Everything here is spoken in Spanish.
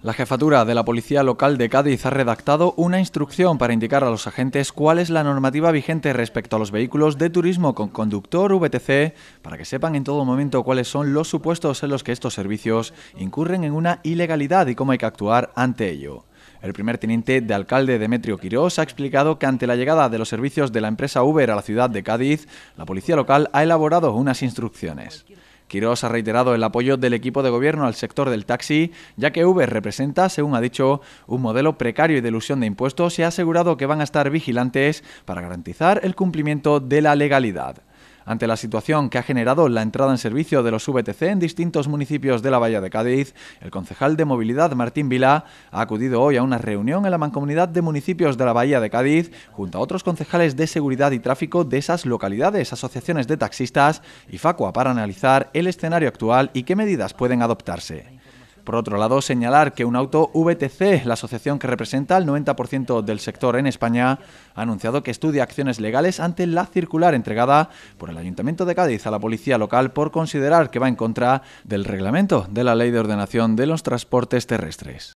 La jefatura de la Policía Local de Cádiz ha redactado una instrucción para indicar a los agentes cuál es la normativa vigente respecto a los vehículos de turismo con conductor VTC, para que sepan en todo momento cuáles son los supuestos en los que estos servicios incurren en una ilegalidad y cómo hay que actuar ante ello. El primer teniente de alcalde Demetrio Quirós ha explicado que ante la llegada de los servicios de la empresa Uber a la ciudad de Cádiz, la policía local ha elaborado unas instrucciones. Quirós ha reiterado el apoyo del equipo de gobierno al sector del taxi, ya que Uber representa, según ha dicho, un modelo precario y de ilusión de impuestos y ha asegurado que van a estar vigilantes para garantizar el cumplimiento de la legalidad. Ante la situación que ha generado la entrada en servicio de los VTC en distintos municipios de la Bahía de Cádiz, el concejal de Movilidad Martín Vila ha acudido hoy a una reunión en la mancomunidad de municipios de la Bahía de Cádiz junto a otros concejales de seguridad y tráfico de esas localidades, asociaciones de taxistas y Facua para analizar el escenario actual y qué medidas pueden adoptarse. Por otro lado, señalar que un auto VTC, la asociación que representa el 90% del sector en España, ha anunciado que estudia acciones legales ante la circular entregada por el Ayuntamiento de Cádiz a la policía local por considerar que va en contra del reglamento de la Ley de Ordenación de los Transportes Terrestres.